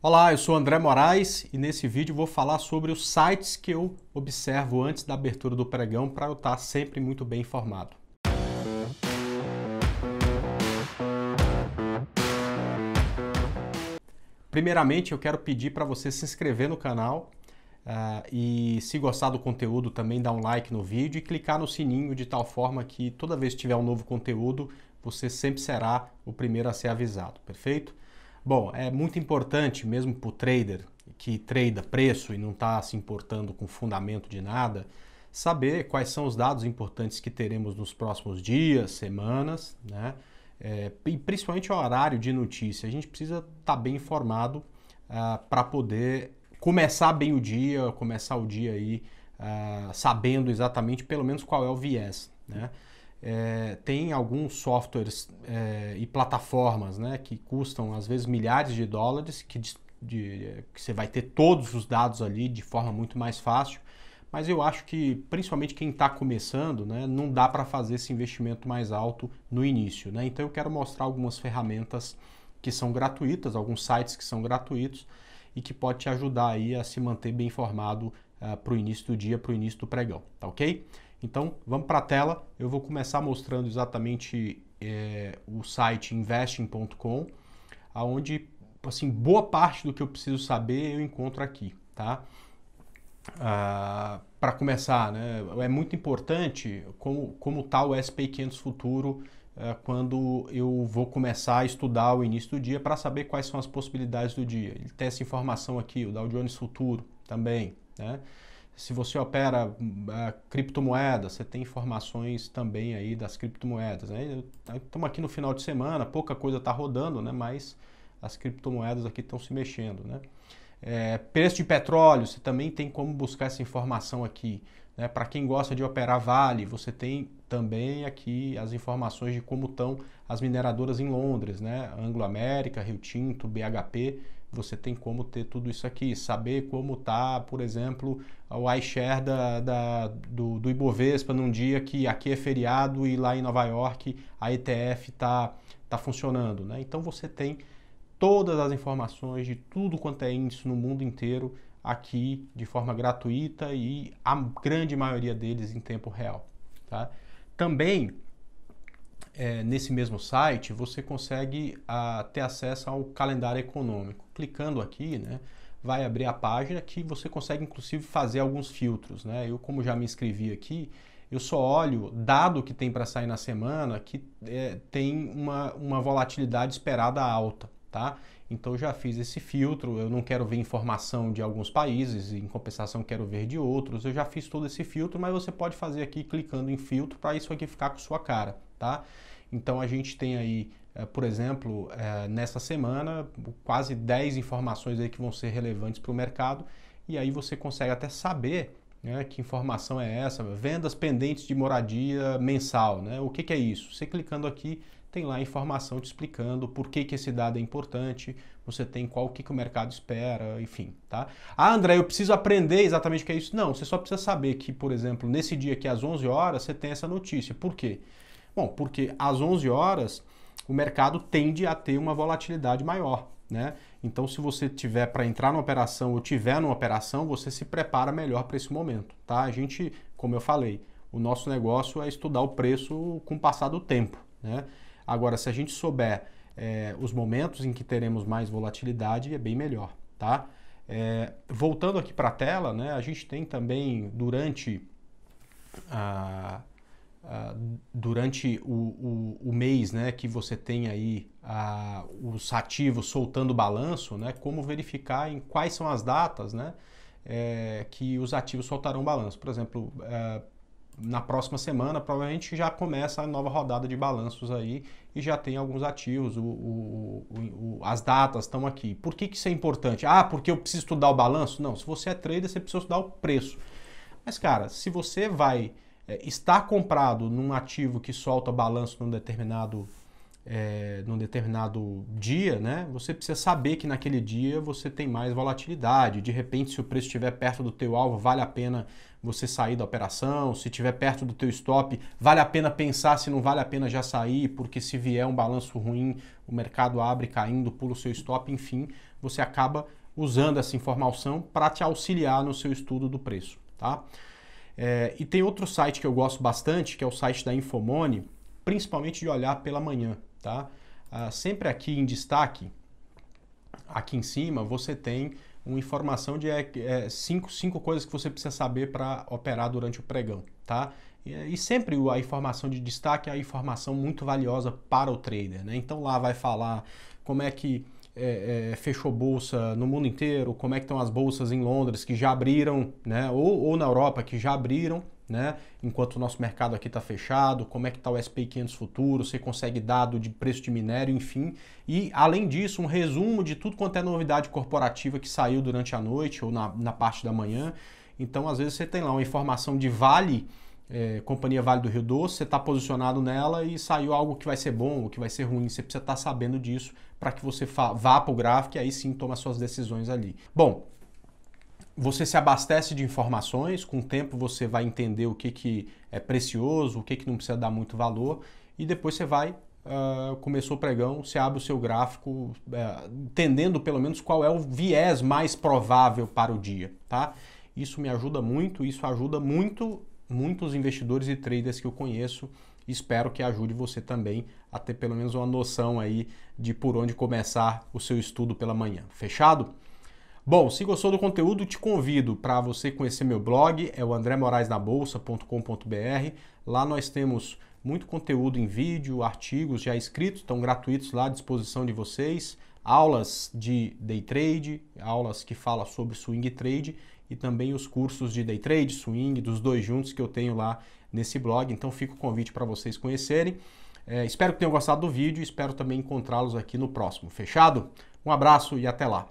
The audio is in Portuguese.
Olá, eu sou André Moraes e nesse vídeo vou falar sobre os sites que eu observo antes da abertura do pregão para eu estar tá sempre muito bem informado. Primeiramente, eu quero pedir para você se inscrever no canal uh, e, se gostar do conteúdo, também dar um like no vídeo e clicar no sininho de tal forma que toda vez que tiver um novo conteúdo, você sempre será o primeiro a ser avisado, perfeito? Bom, é muito importante mesmo para o trader que trada preço e não está se importando com fundamento de nada, saber quais são os dados importantes que teremos nos próximos dias, semanas, né? É, e principalmente o horário de notícia. A gente precisa estar tá bem informado uh, ah, para poder começar bem o dia, começar o dia aí uh, sabendo exatamente pelo menos qual é o viés. Né? é, tem alguns softwares é, e plataformas né, que custam às vezes milhares de dólares, que, de, de, que você vai ter todos os dados ali de forma muito mais fácil, mas eu acho que principalmente quem está começando, né, não dá para fazer esse investimento mais alto no início. Né? Então eu quero mostrar algumas ferramentas que são gratuitas, alguns sites que são gratuitos e que pode te ajudar aí a se manter bem informado uh, ah, para o início do dia, para o início do pregão, tá ok? Então vamos para a tela, eu vou começar mostrando exatamente eh, o site investing.com, aonde assim, boa parte do que eu preciso saber eu encontro aqui, tá? Ah, para começar, né, é muito importante como, como está o SP500 futuro é, quando eu vou começar a estudar o início do dia para saber quais são as possibilidades do dia. Ele tem essa informação aqui, o Dow Jones Futuro também. Né? Se você opera hum, é, criptomoedas, você tem informações também aí das criptomoedas. Né? Estamos aqui no final de semana, pouca coisa está rodando, né? mas as criptomoedas aqui estão se mexendo. Né? É, preço de petróleo, você também tem como buscar essa informação aqui. Né? Para quem gosta de operar vale, você tem também aqui as informações de como estão as mineradoras em Londres, né? Anglo América, Rio Tinto, BHP. Você tem como ter tudo isso aqui, saber como está por exemplo, o iShare da, da, do, do Ibovespa num dia que aqui é feriado e lá em Nova York a ETF está tá funcionando. Né? Então você tem todas as informações de tudo quanto é índice no mundo inteiro aqui de forma gratuita e a grande maioria deles em tempo real. Tá? Também é, nesse mesmo site você consegue a, ah, ter acesso ao calendário econômico. Clicando aqui, né, vai abrir a página que você consegue inclusive fazer alguns filtros. Né? Eu, como já me inscrevi aqui, eu só olho dado que tem para sair na semana que é, tem uma, uma volatilidade esperada alta. Tá? Então já fiz esse filtro, eu não quero ver informação de alguns países, em compensação quero ver de outros. Eu já fiz todo esse filtro, mas você pode fazer aqui clicando em filtro para isso aqui ficar com sua cara, tá? Então a gente tem aí, eh, por exemplo, eh, nessa semana, quase 10 informações aí que vão ser relevantes para o mercado, e aí você consegue até saber né, que informação é essa, vendas pendentes de moradia mensal, né? O que, que é isso? Você clicando aqui, tem lá informação te explicando por que, que esse dado é importante, você tem qual que, que o mercado espera, enfim, tá? Ah, André, eu preciso aprender exatamente o que é isso. Não, você só precisa saber que, por exemplo, nesse dia aqui às 11 horas, você tem essa notícia. Por quê? Bom, porque às 11 horas o mercado tende a ter uma volatilidade maior, né? Então, se você tiver para entrar na operação ou tiver numa operação, você se prepara melhor para esse momento, tá? A gente, como eu falei, o nosso negócio é estudar o preço com o passar do tempo, né? Agora, se a gente souber é, os momentos em que teremos mais volatilidade, é bem melhor, tá? É, voltando aqui para a tela, né, a gente tem também durante, ah, ah, durante o, o, o, mês né, que você tem aí ah, os ativos soltando balanço, né, como verificar em quais são as datas né, é, que os ativos soltarão balanço. Por exemplo, na próxima semana provavelmente já começa a nova rodada de balanços aí e já tem alguns ativos, o, o, o, as datas estão aqui. Por que, que isso é importante? Ah, porque eu preciso estudar o balanço? Não, se você é trader, você precisa estudar o preço. Mas, cara, se você vai é, estar comprado num ativo que solta balanço num determinado é, num determinado dia, né, você precisa saber que naquele dia você tem mais volatilidade. De repente, se o preço estiver perto do teu alvo, vale a pena você sair da operação. Se estiver perto do teu stop, vale a pena pensar se não vale a pena já sair, porque se vier um balanço ruim, o mercado abre caindo, pula o seu stop, enfim, você acaba usando essa informação para te auxiliar no seu estudo do preço, tá? É, e tem outro site que eu gosto bastante, que é o site da Infomone, principalmente de olhar pela manhã, Tá? Ah, sempre aqui em destaque, aqui em cima, você tem uma informação de é, é cinco, cinco coisas que você precisa saber para operar durante o pregão. Tá? E, e, sempre a informação de destaque é a informação muito valiosa para o trader. Né? Então lá vai falar como é que é, é, fechou bolsa no mundo inteiro, como é que estão as bolsas em Londres que já abriram, né? ou, ou na Europa que já abriram, né? Enquanto o nosso mercado aqui está fechado, como é que está o SP 500 futuro, você consegue dado de preço de minério, enfim. E além disso, um resumo de tudo quanto é novidade corporativa que saiu durante a noite ou na, na parte da manhã. Então, às vezes você tem lá uma informação de Vale, é, companhia Vale do Rio Doce, você está posicionado nela e saiu algo que vai ser bom ou que vai ser ruim. Você precisa estar tá sabendo disso para que você vá para o gráfico e aí sim toma suas decisões ali. Bom, você se abastece de informações, com o tempo você vai entender o que, que é precioso, o que, que não precisa dar muito valor, e depois você vai, uh, começou o pregão, você abre o seu gráfico, uh, entendendo pelo menos qual é o viés mais provável para o dia, tá? Isso me ajuda muito, isso ajuda muito muitos investidores e traders que eu conheço. Espero que ajude você também a ter pelo menos uma noção aí de por onde começar o seu estudo pela manhã. Fechado? Bom, se gostou do conteúdo, te convido para você conhecer meu blog, é o andremoraesnabolsa.com.br. Lá nós temos muito conteúdo em vídeo, artigos já escritos, estão gratuitos lá à disposição de vocês, aulas de day trade, aulas que falam sobre swing trade e também os cursos de day trade, swing, dos dois juntos que eu tenho lá nesse blog. Então fica o convite para vocês conhecerem. É, espero que tenham gostado do vídeo e espero também encontrá-los aqui no próximo. Fechado? Um abraço e até lá!